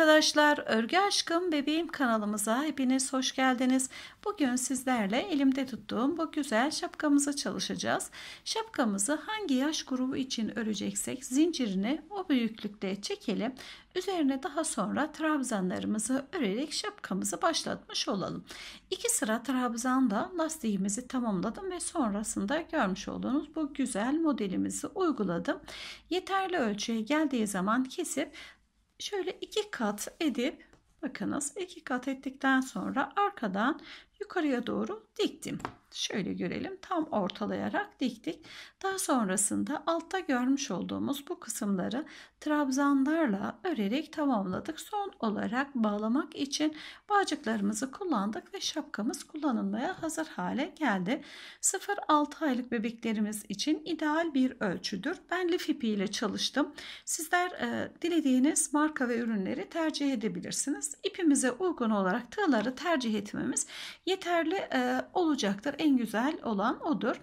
arkadaşlar, Örgü Aşkım Bebeğim kanalımıza hepiniz hoş geldiniz. Bugün sizlerle elimde tuttuğum bu güzel şapkamızı çalışacağız. Şapkamızı hangi yaş grubu için öreceksek zincirini o büyüklükte çekelim. Üzerine daha sonra trabzanlarımızı örerek şapkamızı başlatmış olalım. İki sıra trabzanda lastiğimizi tamamladım ve sonrasında görmüş olduğunuz bu güzel modelimizi uyguladım. Yeterli ölçüye geldiği zaman kesip şöyle iki kat edip bakınız iki kat ettikten sonra arkadan yukarıya doğru diktim. Şöyle görelim tam ortalayarak diktik. Daha sonrasında altta görmüş olduğumuz bu kısımları trabzanlarla örerek tamamladık. Son olarak bağlamak için bağcıklarımızı kullandık ve şapkamız kullanılmaya hazır hale geldi. 0-6 aylık bebeklerimiz için ideal bir ölçüdür. Ben lif ile çalıştım. Sizler e, dilediğiniz marka ve ürünleri tercih edebilirsiniz. İpimize uygun olarak tığları tercih etmemiz yeterli e, olacaktır. En güzel olan odur.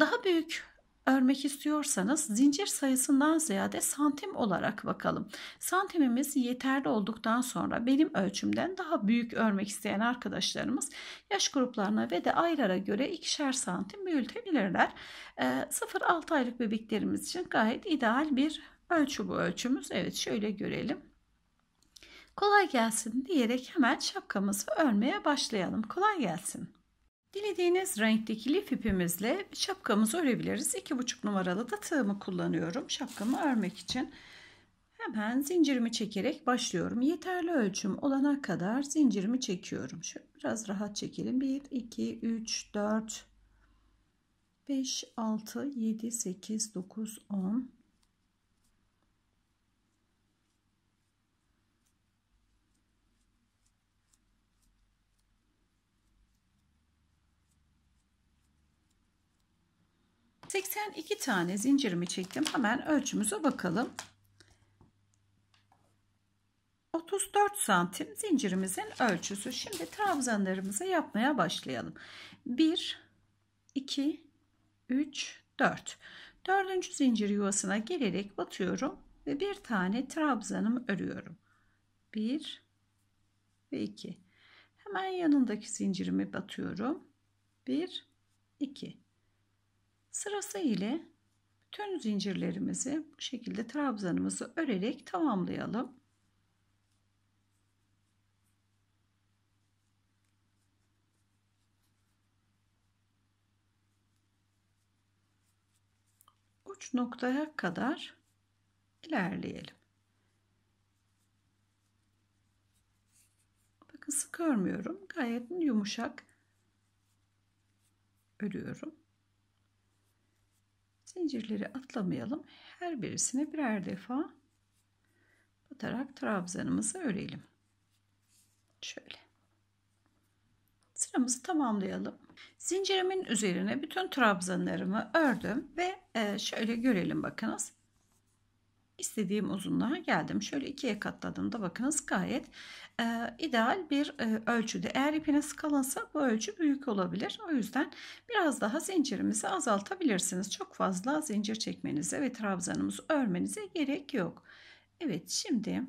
Daha büyük örmek istiyorsanız zincir sayısından ziyade santim olarak bakalım. Santimimiz yeterli olduktan sonra benim ölçümden daha büyük örmek isteyen arkadaşlarımız yaş gruplarına ve de aylara göre ikişer santim büyütebilirler. 0-6 e, aylık bebeklerimiz için gayet ideal bir ölçü bu ölçümüz. Evet şöyle görelim kolay gelsin diyerek hemen şapkamızı örmeye başlayalım. Kolay gelsin. Dilediğiniz renkteki lif ipimizle şapkamızı örebiliriz. 2,5 numaralı da tığımı kullanıyorum şapkamı örmek için. Hemen zincirimi çekerek başlıyorum. Yeterli ölçüm olana kadar zincirimi çekiyorum. Şöyle biraz rahat çekelim. 1, 2, 3, 4, 5, 6, 7, 8, 9, 10, 82 tane zincirimi çektim. Hemen ölçümüze bakalım. 34 santim zincirimizin ölçüsü. Şimdi trabzanlarımızı yapmaya başlayalım. 1, 2, 3, 4. Dördüncü zincir yuvasına gelerek batıyorum ve bir tane trabzanımı örüyorum. 1 ve 2. Hemen yanındaki zincirimi batıyorum. 1, 2. Sırası ile bütün zincirlerimizi bu şekilde trabzanımızı örerek tamamlayalım. uç noktaya kadar ilerleyelim. Bakın sık örmüyorum. Gayet yumuşak örüyorum. Zincirleri atlamayalım. Her birisine birer defa batarak trabzanımızı örelim. Şöyle. Sıramızı tamamlayalım. Zincirimin üzerine bütün trabzanlarımı ördüm ve e, şöyle görelim bakınız istediğim uzunluğa geldim. Şöyle ikiye katladığımda bakınız gayet e, ideal bir e, ölçüde. Eğer ipiniz kalınsa bu ölçü büyük olabilir. O yüzden biraz daha zincirimizi azaltabilirsiniz. Çok fazla zincir çekmenize ve trabzanımızı örmenize gerek yok. Evet şimdi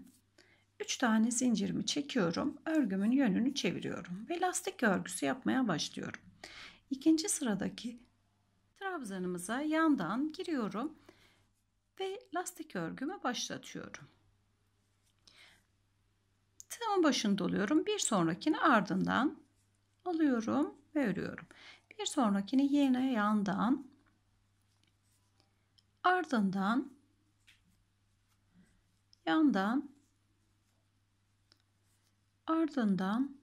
3 tane zincirimi çekiyorum. Örgümün yönünü çeviriyorum ve lastik örgüsü yapmaya başlıyorum. İkinci sıradaki trabzanımıza yandan giriyorum ve lastik örgümü başlatıyorum. Tığımın başını doluyorum, Bir sonrakini ardından alıyorum ve örüyorum. Bir sonrakini yine yandan ardından yandan ardından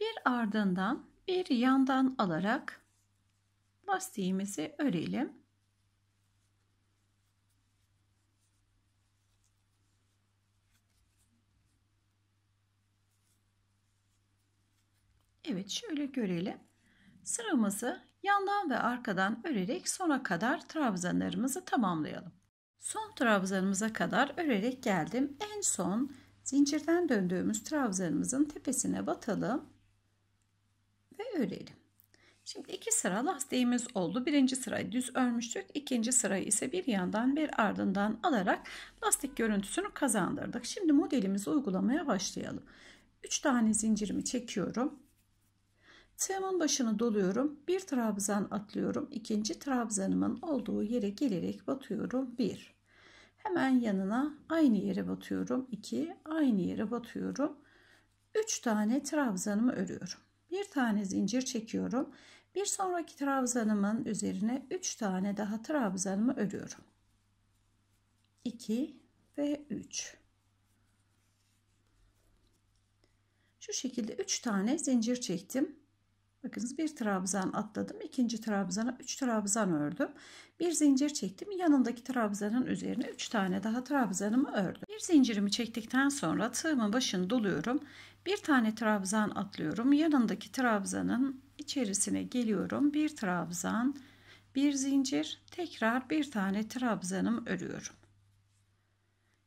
bir ardından bir yandan alarak lastiğimizi örelim. Evet şöyle görelim. Sıramızı yandan ve arkadan örerek sona kadar trabzanlarımızı tamamlayalım. Son trabzanımıza kadar örerek geldim. En son zincirden döndüğümüz trabzanımızın tepesine batalım ve örelim. Şimdi iki sıra lastiğimiz oldu. Birinci sırayı düz örmüştük. ikinci sırayı ise bir yandan bir ardından alarak lastik görüntüsünü kazandırdık. Şimdi modelimizi uygulamaya başlayalım. 3 tane zincirimi çekiyorum. Tığımın başını doluyorum. Bir trabzan atlıyorum. ikinci trabzanımın olduğu yere gelerek batıyorum. 1. Hemen yanına aynı yere batıyorum. 2. Aynı yere batıyorum. 3 tane trabzanımı örüyorum. Bir tane zincir çekiyorum. Bir sonraki trabzanımın üzerine 3 tane daha trabzanımı örüyorum. 2 ve 3. Şu şekilde 3 tane zincir çektim. Bakınız bir trabzan atladım. ikinci trabzana 3 trabzan ördüm. Bir zincir çektim. Yanındaki trabzanın üzerine 3 tane daha trabzanımı ördüm. Bir zincirimi çektikten sonra tığımın başını doluyorum. Bir tane trabzan atlıyorum. Yanındaki trabzanın içerisine geliyorum. Bir trabzan, bir zincir, tekrar bir tane trabzanım örüyorum.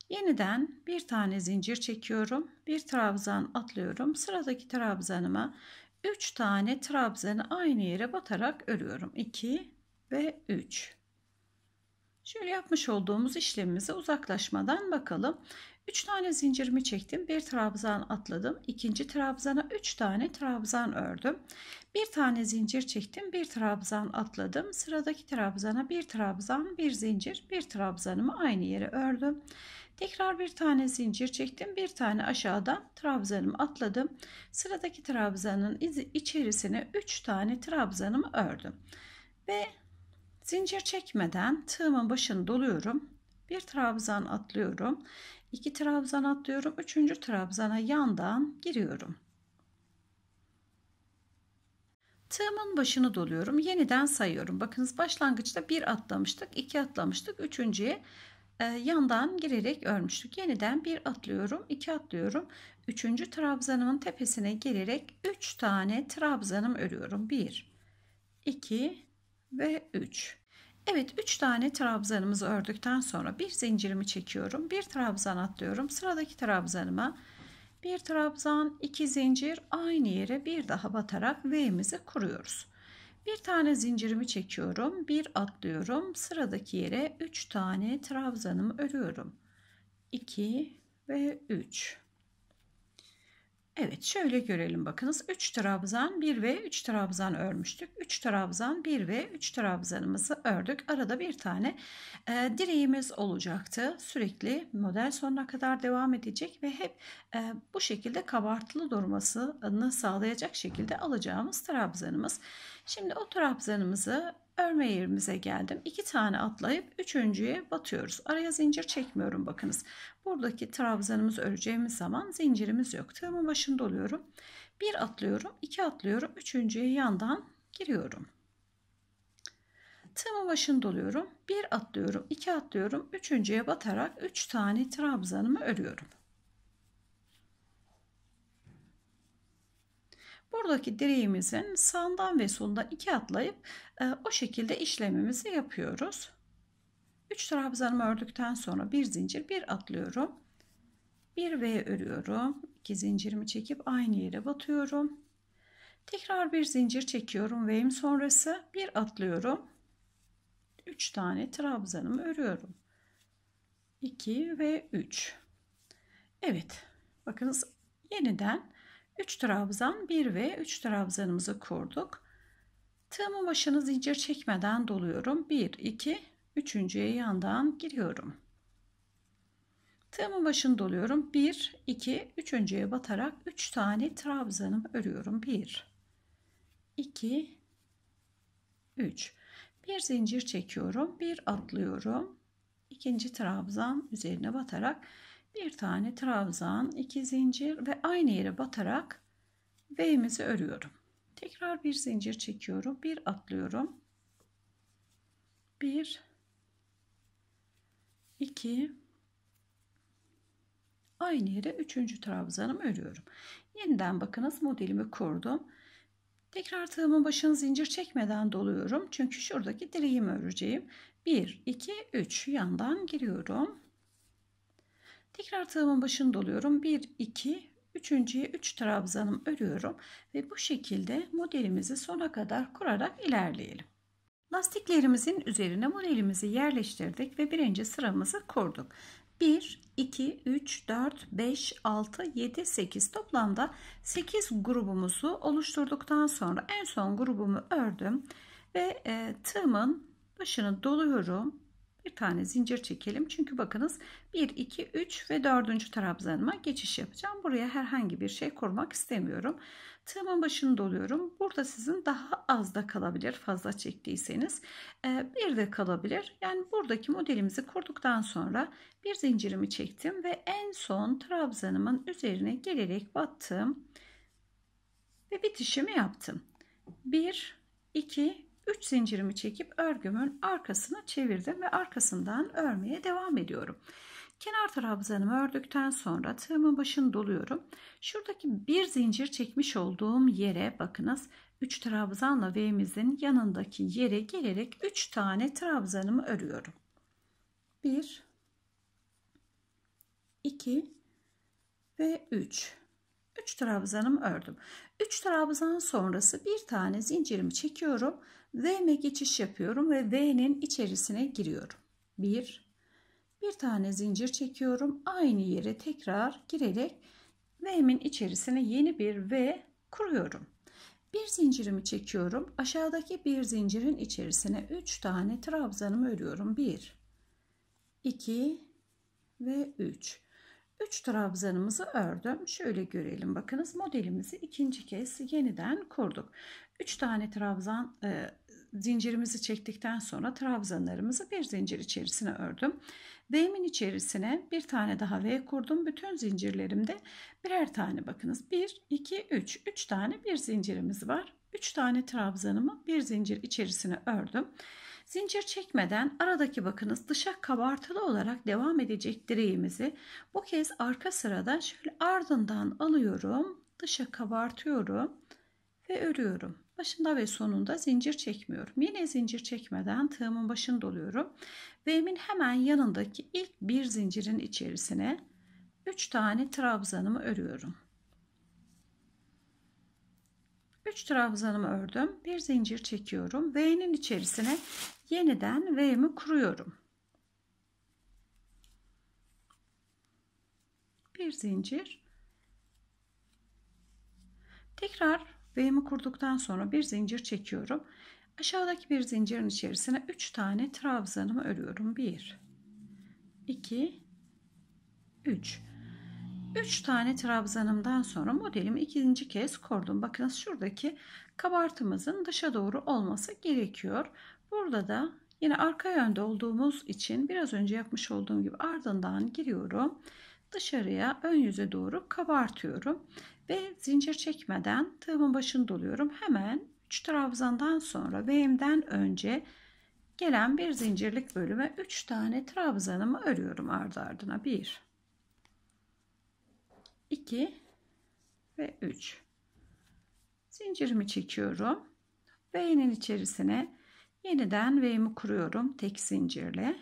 Yeniden bir tane zincir çekiyorum. Bir trabzan atlıyorum. Sıradaki trabzanıma 3 tane trabzanı aynı yere batarak örüyorum. 2 ve 3. Şöyle yapmış olduğumuz işlemimize uzaklaşmadan bakalım. 3 tane zincirimi çektim. Bir trabzan atladım. ikinci trabzana 3 tane trabzan ördüm. Bir tane zincir çektim. Bir trabzan atladım. Sıradaki trabzana bir trabzan, bir zincir, bir trabzanımı aynı yere ördüm. Tekrar bir tane zincir çektim. Bir tane aşağıdan trabzanımı atladım. Sıradaki trabzanın içerisine 3 tane trabzanımı ördüm. Ve Zincir çekmeden tığımın başını doluyorum. Bir trabzan atlıyorum. İki trabzan atlıyorum. Üçüncü trabzana yandan giriyorum. Tığımın başını doluyorum. Yeniden sayıyorum. Bakınız başlangıçta bir atlamıştık, iki atlamıştık. Üçüncüye e, yandan girerek örmüştük. Yeniden bir atlıyorum, iki atlıyorum. Üçüncü trabzanımın tepesine girerek üç tane trabzanım örüyorum. Bir, iki, ve 3. Evet 3 tane trabzanımızı ördükten sonra bir zincirimi çekiyorum. Bir trabzan atlıyorum. Sıradaki trabzanıma bir trabzan, iki zincir aynı yere bir daha batarak V'mizi kuruyoruz. Bir tane zincirimi çekiyorum. Bir atlıyorum. Sıradaki yere 3 tane trabzanımı örüyorum. 2 ve 3. Evet şöyle görelim bakınız 3 trabzan 1 ve 3 trabzan örmüştük. 3 trabzan 1 ve 3 trabzanımızı ördük. Arada bir tane e, direğimiz olacaktı. Sürekli model sonuna kadar devam edecek ve hep e, bu şekilde kabartılı durmasını sağlayacak şekilde alacağımız trabzanımız. Şimdi o trabzanımızı Örme yerimize geldim. İki tane atlayıp üçüncüye batıyoruz. Araya zincir çekmiyorum bakınız. Buradaki trabzanımızı öreceğimiz zaman zincirimiz yok. Tığımın başında oluyorum. Bir atlıyorum, iki atlıyorum, üçüncüye yandan giriyorum. Tığımın başında oluyorum. Bir atlıyorum, iki atlıyorum, üçüncüye batarak üç tane trabzanımı örüyorum. buradaki direğimizin sağından ve solundan iki atlayıp e, o şekilde işlemimizi yapıyoruz. 3 trabzanımı ördükten sonra bir zincir bir atlıyorum. Bir V örüyorum. 2 zincirimi çekip aynı yere batıyorum. Tekrar bir zincir çekiyorum. V'im sonrası bir atlıyorum. 3 tane trabzanımı örüyorum. 2 ve 3. Evet. Bakınız yeniden 3 trabzan 1 ve 3 trabzanımızı kurduk. Tığımın başını zincir çekmeden doluyorum. 1, 2, 3.ye yandan giriyorum. Tığımın başını doluyorum. 1, 2, 3.ye batarak 3 tane trabzanımı örüyorum. 1, 2, 3. Bir zincir çekiyorum. Bir atlıyorum. İkinci trabzan üzerine batarak bir tane trabzan, iki zincir ve aynı yere batarak V'mizi örüyorum. Tekrar bir zincir çekiyorum. Bir atlıyorum. Bir, iki, aynı yere üçüncü trabzanımı örüyorum. Yeniden bakınız modelimi kurdum. Tekrar tığımın başını zincir çekmeden doluyorum. Çünkü şuradaki direğimi öreceğim. 1, 2, 3 yandan giriyorum. Tekrar tığımın başını doluyorum. 1, 2, üçüncüye 3 üç trabzanım örüyorum ve bu şekilde modelimizi sona kadar kurarak ilerleyelim. Lastiklerimizin üzerine modelimizi yerleştirdik ve birinci sıramızı kurduk. 1, 2, 3, 4, 5, 6, 7, 8 toplamda 8 grubumuzu oluşturduktan sonra en son grubumu ördüm ve e, tığımın başını doluyorum bir tane zincir çekelim. Çünkü bakınız 1, 2, 3 ve 4. trabzanıma geçiş yapacağım. Buraya herhangi bir şey kurmak istemiyorum. Tığımın başını doluyorum. Burada sizin daha az da kalabilir fazla çektiyseniz. Ee, bir de kalabilir. Yani buradaki modelimizi kurduktan sonra bir zincirimi çektim ve en son trabzanımın üzerine gelerek battım ve bitişimi yaptım. 1, 2, 3 zincirimi çekip örgümün arkasını çevirdim ve arkasından örmeye devam ediyorum. Kenar trabzanımı ördükten sonra tığımın başını doluyorum. Şuradaki bir zincir çekmiş olduğum yere bakınız 3 trabzanla V'mizin yanındaki yere gelerek 3 tane trabzanımı örüyorum. 1 2 ve 3 3 trabzanımı ördüm. 3 trabzan sonrası bir tane zincirimi çekiyorum. V'me geçiş yapıyorum ve V'nin içerisine giriyorum. 1 bir tane zincir çekiyorum. Aynı yere tekrar girerek V'min içerisine yeni bir V kuruyorum. Bir zincirimi çekiyorum. Aşağıdaki bir zincirin içerisine 3 tane trabzanımı örüyorum. 1 2 ve 3 3 trabzanımızı ördüm. Şöyle görelim bakınız modelimizi ikinci kez yeniden kurduk. 3 tane trabzan e, zincirimizi çektikten sonra trabzanlarımızı bir zincir içerisine ördüm. D'min içerisine bir tane daha V kurdum. Bütün zincirlerimde birer tane bakınız. 1, 2, 3. 3 tane bir zincirimiz var. 3 tane trabzanımı bir zincir içerisine ördüm. Zincir çekmeden aradaki bakınız dışa kabartılı olarak devam edecek direğimizi bu kez arka sırada şöyle ardından alıyorum. Dışa kabartıyorum ve örüyorum. Başında ve sonunda zincir çekmiyorum. Yine zincir çekmeden tığımın başını doluyorum. Ve hemen yanındaki ilk bir zincirin içerisine 3 tane trabzanımı örüyorum. 3 trabzanımı ördüm. Bir zincir çekiyorum. V'nin içerisine yeniden V'mi kuruyorum. Bir zincir. Tekrar V'mi kurduktan sonra bir zincir çekiyorum. Aşağıdaki bir zincirin içerisine 3 tane trabzanımı örüyorum. 1 2 3 3 tane trabzanımdan sonra modelimi ikinci kez kordum. Bakınız şuradaki kabartımızın dışa doğru olması gerekiyor. Burada da yine arka yönde olduğumuz için biraz önce yapmış olduğum gibi ardından giriyorum. Dışarıya ön yüze doğru kabartıyorum. Ve zincir çekmeden tığımın başını doluyorum. Hemen 3 trabzandan sonra V'imden önce gelen bir zincirlik bölüme 3 tane trabzanımı örüyorum ardı ardına. 1 2 ve 3 zincirimi çekiyorum ve iğnenin içerisine yeniden V'mi kuruyorum tek zincirle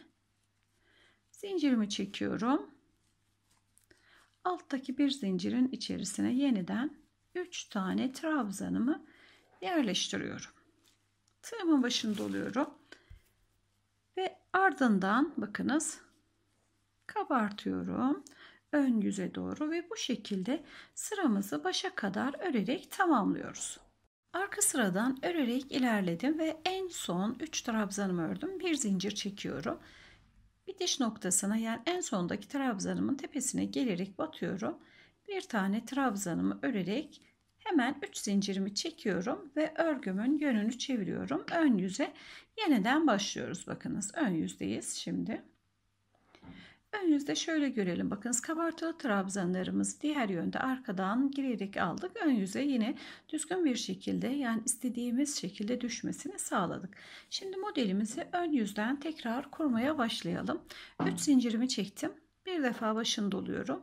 zincirimi çekiyorum alttaki bir zincirin içerisine yeniden 3 tane trabzanımı yerleştiriyorum tığımın başında doluyorum ve ardından bakınız kabartıyorum ön yüze doğru ve bu şekilde sıramızı başa kadar örerek tamamlıyoruz. Arka sıradan örerek ilerledim ve en son 3 trabzanımı ördüm. Bir zincir çekiyorum. Bitiş noktasına yani en sondaki trabzanımın tepesine gelerek batıyorum. Bir tane trabzanımı örerek hemen 3 zincirimi çekiyorum ve örgümün yönünü çeviriyorum. Ön yüze yeniden başlıyoruz. Bakınız ön yüzdeyiz şimdi. Önünüzde şöyle görelim. Bakınız kabartılı trabzanlarımız diğer yönde arkadan girerek aldık. Ön yüze yine düzgün bir şekilde yani istediğimiz şekilde düşmesini sağladık. Şimdi modelimizi ön yüzden tekrar kurmaya başlayalım. 3 zincirimi çektim. Bir defa başını doluyorum.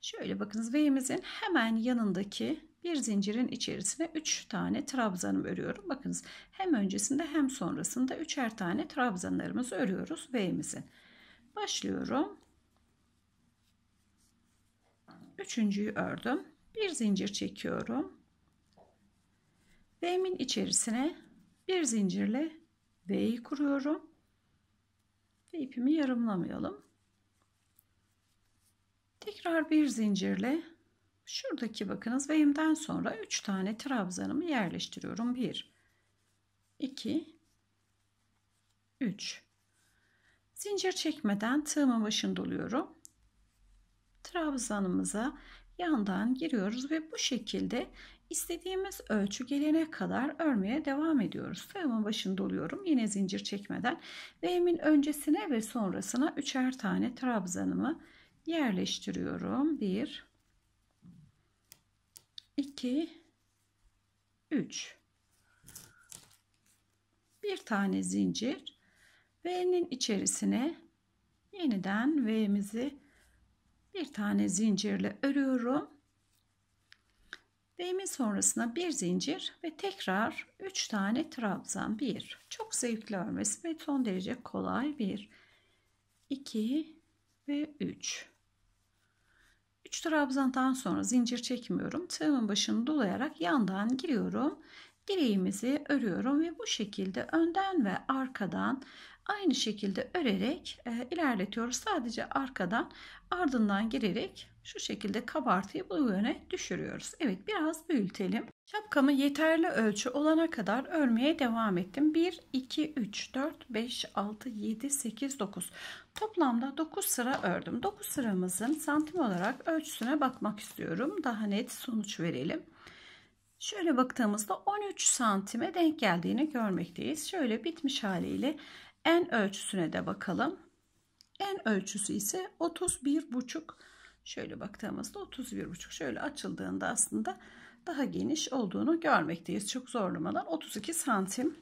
Şöyle bakınız V'imizin hemen yanındaki bir zincirin içerisine 3 tane trabzanım örüyorum. Bakınız hem öncesinde hem sonrasında üçer tane trabzanlarımızı örüyoruz V'imizin. Başlıyorum üçüncüyü ördüm. Bir zincir çekiyorum. V'min içerisine bir zincirle V'yi kuruyorum. Ve ipimi yarımlamayalım. Tekrar bir zincirle şuradaki bakınız V'imden sonra 3 tane trabzanımı yerleştiriyorum. 1 2 3 Zincir çekmeden tığımın başını doluyorum trabzanımıza yandan giriyoruz ve bu şekilde istediğimiz ölçü gelene kadar örmeye devam ediyoruz. Sayımın başında oluyorum yine zincir çekmeden ve öncesine ve sonrasına üçer tane trabzanımı yerleştiriyorum. 1 2 3 bir tane zincir V'nin içerisine yeniden V'mizi bir tane zincirle örüyorum. Değme sonrasına bir zincir ve tekrar 3 tane trabzan. 1. Çok zevkli örmesi ve son derece kolay. 1, 2 ve 3. 3 trabzandan sonra zincir çekmiyorum. Tığımın başını dolayarak yandan giriyorum. Direğimizi örüyorum ve bu şekilde önden ve arkadan Aynı şekilde örerek e, ilerletiyoruz. Sadece arkadan ardından girerek şu şekilde kabartıyı bu yöne düşürüyoruz. Evet biraz büyütelim. Şapkamı yeterli ölçü olana kadar örmeye devam ettim. 1, 2, 3, 4, 5, 6, 7, 8, 9. Toplamda 9 sıra ördüm. 9 sıramızın santim olarak ölçüsüne bakmak istiyorum. Daha net sonuç verelim. Şöyle baktığımızda 13 santime denk geldiğini görmekteyiz. Şöyle bitmiş haliyle en ölçüsüne de bakalım. En ölçüsü ise 31,5. Şöyle baktığımızda 31,5 şöyle açıldığında aslında daha geniş olduğunu görmekteyiz. Çok zorlamadan 32 santim.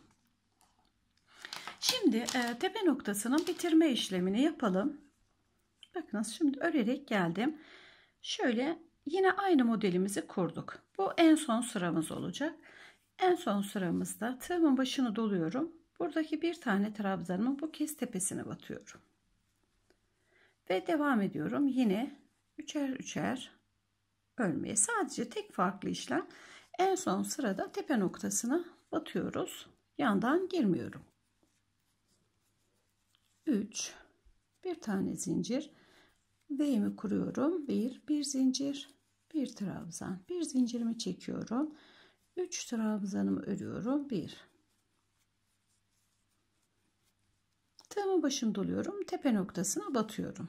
Şimdi e, tepe noktasının bitirme işlemini yapalım. Bakınız şimdi örerek geldim. Şöyle yine aynı modelimizi kurduk. Bu en son sıramız olacak. En son sıramızda tığımın başını doluyorum. Buradaki bir tane trabzanımı bu kez tepesine batıyorum. Ve devam ediyorum. Yine üçer üçer örmeye. Sadece tek farklı işlem. En son sırada tepe noktasına batıyoruz. Yandan girmiyorum. 3 bir tane zincir V'mi kuruyorum. 1 bir zincir, bir trabzan. Bir zincirimi çekiyorum. 3 trabzanımı örüyorum. 1 Tığımı başım doluyorum. Tepe noktasına batıyorum.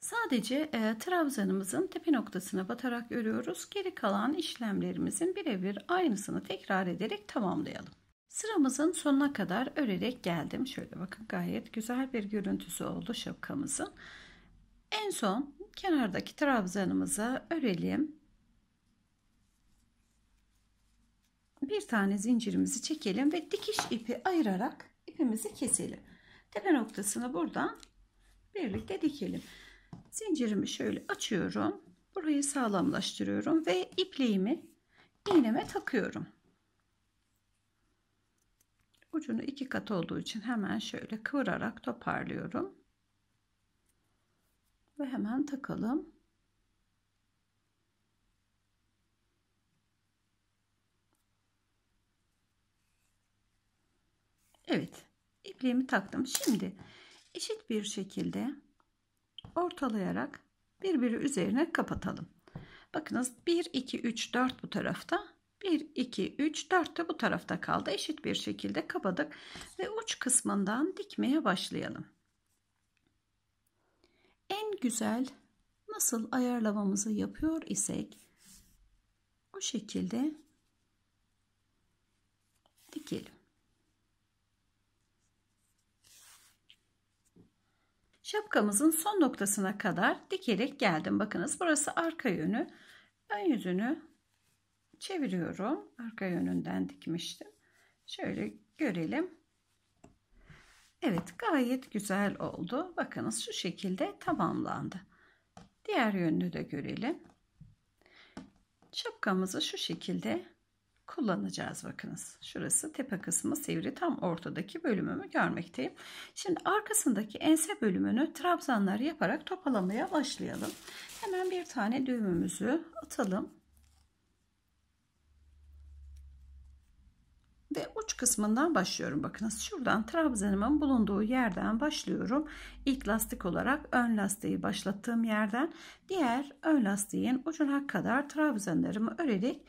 Sadece e, trabzanımızın tepe noktasına batarak örüyoruz. Geri kalan işlemlerimizin birebir aynısını tekrar ederek tamamlayalım. Sıramızın sonuna kadar örerek geldim. Şöyle bakın gayet güzel bir görüntüsü oldu şapkamızın. En son kenardaki trabzanımıza örelim. Bir tane zincirimizi çekelim ve dikiş ipi ayırarak ipimizi keselim. Tepe noktasını buradan birlikte dikelim. Zincirimi şöyle açıyorum. Burayı sağlamlaştırıyorum ve ipliğimi iğneme takıyorum. Ucunu iki kat olduğu için hemen şöyle kıvırarak toparlıyorum. Ve hemen takalım. Evet ipliğimi taktım. Şimdi eşit bir şekilde ortalayarak birbiri üzerine kapatalım. Bakınız 1 2 3 4 bu tarafta 1 2 3 4 de bu tarafta kaldı. Eşit bir şekilde kapadık ve uç kısmından dikmeye başlayalım. En güzel nasıl ayarlamamızı yapıyor isek o şekilde dikelim. şapkamızın son noktasına kadar dikerek geldim. Bakınız burası arka yönü. Ön yüzünü çeviriyorum. Arka yönünden dikmiştim. Şöyle görelim. Evet gayet güzel oldu. Bakınız şu şekilde tamamlandı. Diğer yönünü de görelim. Şapkamızı şu şekilde kullanacağız bakınız. Şurası tepe kısmı sivri tam ortadaki bölümümü görmekteyim. Şimdi arkasındaki ense bölümünü trabzanlar yaparak topalamaya başlayalım. Hemen bir tane düğümümüzü atalım. Ve uç kısmından başlıyorum. Bakınız şuradan trabzanımın bulunduğu yerden başlıyorum. İlk lastik olarak ön lastiği başlattığım yerden diğer ön lastiğin ucuna kadar trabzanlarımı örerek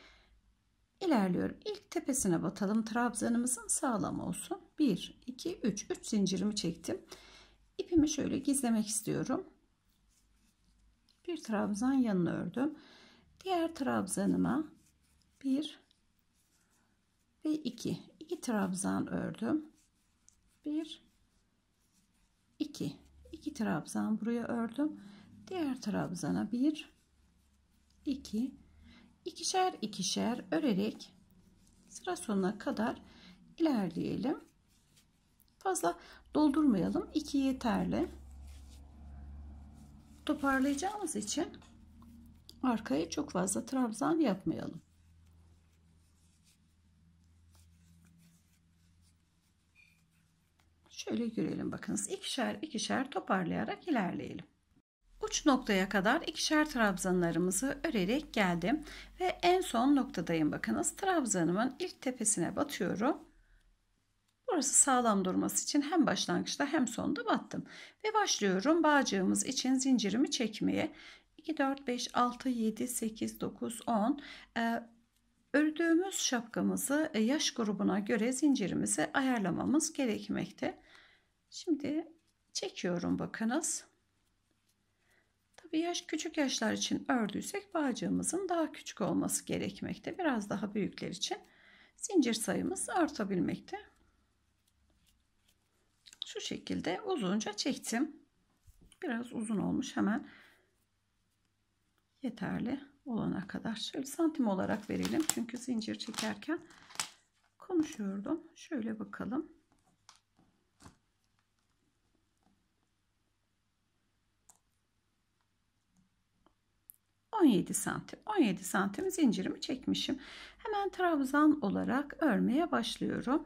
İlerliyorum. İlk tepesine batalım. Trabzanımızın sağlam olsun. 1, 2, 3. 3 zincirimi çektim. İpimi şöyle gizlemek istiyorum. Bir trabzan yanını ördüm. Diğer trabzanıma 1 ve 2. 2 trabzan ördüm. 1 2. 2 trabzan buraya ördüm. Diğer trabzana 1 2 ikişer ikişer örerek sıra sonuna kadar ilerleyelim. Fazla doldurmayalım. 2 yeterli. Toparlayacağımız için arkaya çok fazla trabzan yapmayalım. Şöyle görelim bakınız. ikişer ikişer toparlayarak ilerleyelim. Uç noktaya kadar ikişer trabzanlarımızı örerek geldim ve en son noktadayım bakınız. Trabzanımın ilk tepesine batıyorum. Burası sağlam durması için hem başlangıçta hem sonda battım. Ve başlıyorum bağcığımız için zincirimi çekmeye. 2, 4, 5, 6, 7, 8, 9, 10. Ee, ördüğümüz şapkamızı e, yaş grubuna göre zincirimizi ayarlamamız gerekmekte. Şimdi çekiyorum bakınız. Tabii yaş küçük yaşlar için ördüysek bağcığımızın daha küçük olması gerekmekte. Biraz daha büyükler için zincir sayımız artabilmekte. Şu şekilde uzunca çektim. Biraz uzun olmuş hemen yeterli olana kadar. Şöyle santim olarak verelim. Çünkü zincir çekerken konuşuyordum. Şöyle bakalım. 17 santim. 17 santim zincirimi çekmişim. Hemen trabzan olarak örmeye başlıyorum.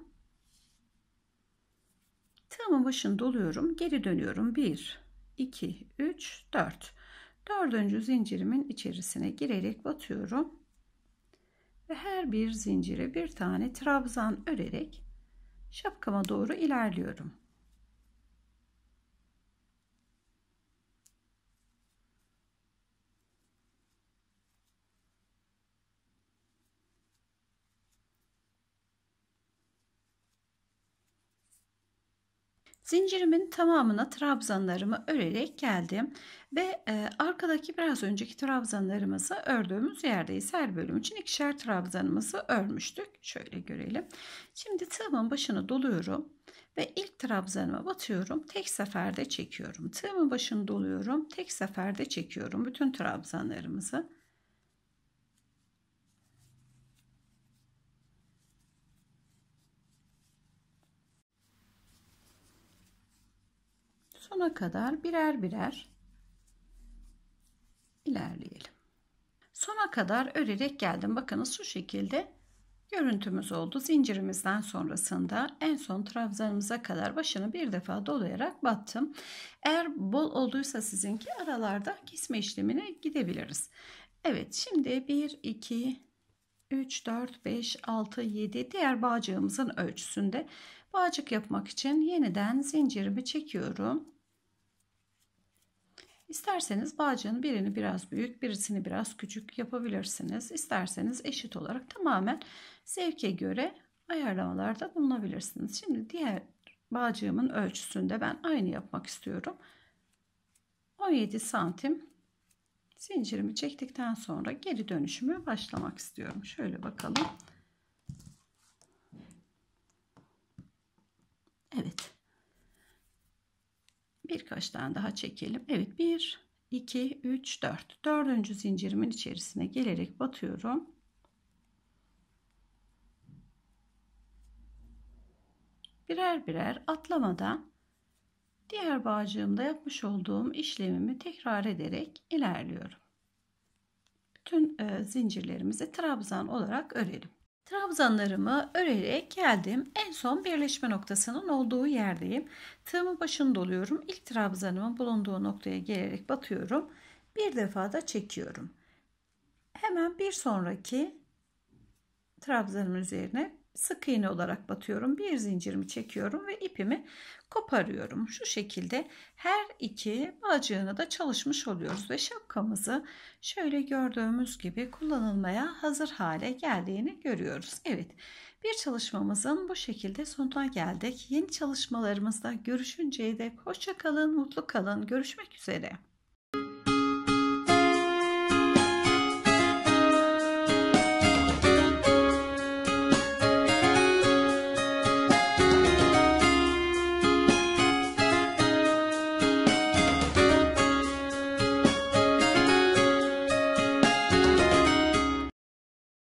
Tığımın başını doluyorum. Geri dönüyorum. 1, 2, 3, 4. Dördüncü zincirimin içerisine girerek batıyorum. Ve her bir zincire bir tane trabzan örerek şapkama doğru ilerliyorum. Zincirimin tamamına trabzanlarımı örerek geldim ve e, arkadaki biraz önceki trabzanlarımızı ördüğümüz yerdeyiz. Her bölüm için ikişer trabzanımızı örmüştük. Şöyle görelim. Şimdi tığımın başını doluyorum ve ilk trabzanıma batıyorum. Tek seferde çekiyorum. Tığımın başını doluyorum. Tek seferde çekiyorum bütün trabzanlarımızı. sona kadar birer birer ilerleyelim. Sona kadar örerek geldim. Bakınız şu şekilde görüntümüz oldu. Zincirimizden sonrasında en son trabzanımıza kadar başını bir defa dolayarak battım. Eğer bol olduysa sizinki aralarda kesme işlemine gidebiliriz. Evet şimdi 1, 2, 3, 4, 5, 6, 7 diğer bağcığımızın ölçüsünde bağcık yapmak için yeniden zincirimi çekiyorum. İsterseniz bağcığın birini biraz büyük, birisini biraz küçük yapabilirsiniz. İsterseniz eşit olarak tamamen zevke göre ayarlamalarda bulunabilirsiniz. Şimdi diğer bağcığımın ölçüsünde ben aynı yapmak istiyorum. 17 santim zincirimi çektikten sonra geri dönüşümü başlamak istiyorum. Şöyle bakalım. birkaç tane daha çekelim. Evet 1, 2, 3, 4. Dördüncü zincirimin içerisine gelerek batıyorum. Birer birer atlamadan diğer bağcığımda yapmış olduğum işlemimi tekrar ederek ilerliyorum. Bütün e, zincirlerimizi trabzan olarak örelim. Trabzanlarımı örerek geldim. En son birleşme noktasının olduğu yerdeyim. Tığımı başını doluyorum. İlk trabzanımın bulunduğu noktaya gelerek batıyorum. Bir defa da çekiyorum. Hemen bir sonraki trabzanın üzerine sık iğne olarak batıyorum. Bir zincirimi çekiyorum ve ipimi koparıyorum. Şu şekilde her iki bağcığını da çalışmış oluyoruz ve şapkamızı şöyle gördüğümüz gibi kullanılmaya hazır hale geldiğini görüyoruz. Evet bir çalışmamızın bu şekilde sonuna geldik. Yeni çalışmalarımızda görüşünceye dek hoşça kalın, mutlu kalın. Görüşmek üzere.